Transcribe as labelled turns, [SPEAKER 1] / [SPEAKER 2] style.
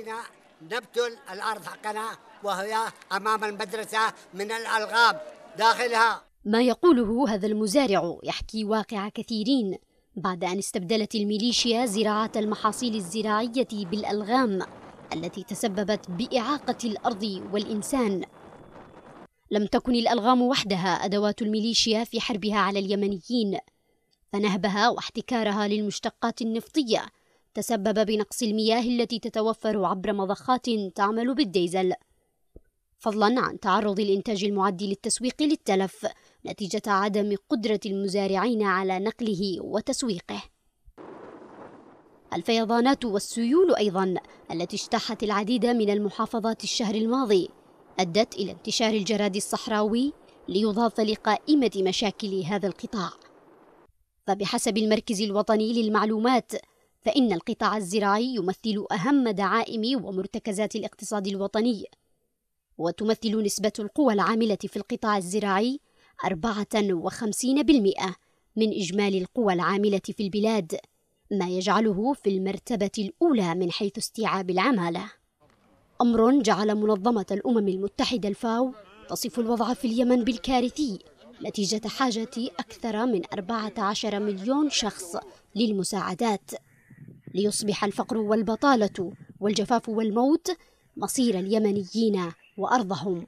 [SPEAKER 1] علينا نبتل الأرض حقنا وهي أمام المدرسة من الألغام داخلها ما يقوله هذا المزارع يحكي واقع كثيرين بعد أن استبدلت الميليشيا زراعة المحاصيل الزراعية بالألغام التي تسببت بإعاقة الأرض والإنسان لم تكن الألغام وحدها أدوات الميليشيا في حربها على اليمنيين فنهبها واحتكارها للمشتقات النفطية تسبب بنقص المياه التي تتوفر عبر مضخات تعمل بالديزل فضلا عن تعرض الإنتاج المعد للتسويق للتلف نتيجة عدم قدرة المزارعين على نقله وتسويقه الفيضانات والسيول أيضا التي اجتاحت العديد من المحافظات الشهر الماضي أدت إلى انتشار الجراد الصحراوي ليضاف لقائمة مشاكل هذا القطاع فبحسب المركز الوطني للمعلومات فإن القطاع الزراعي يمثل أهم دعائم ومرتكزات الاقتصاد الوطني، وتمثل نسبة القوى العاملة في القطاع الزراعي 54% من إجمالي القوى العاملة في البلاد، ما يجعله في المرتبة الأولى من حيث استيعاب العمالة. أمر جعل منظمة الأمم المتحدة الفاو تصف الوضع في اليمن بالكارثي نتيجة حاجة أكثر من 14 مليون شخص للمساعدات ليصبح الفقر والبطالة والجفاف والموت مصير اليمنيين وأرضهم.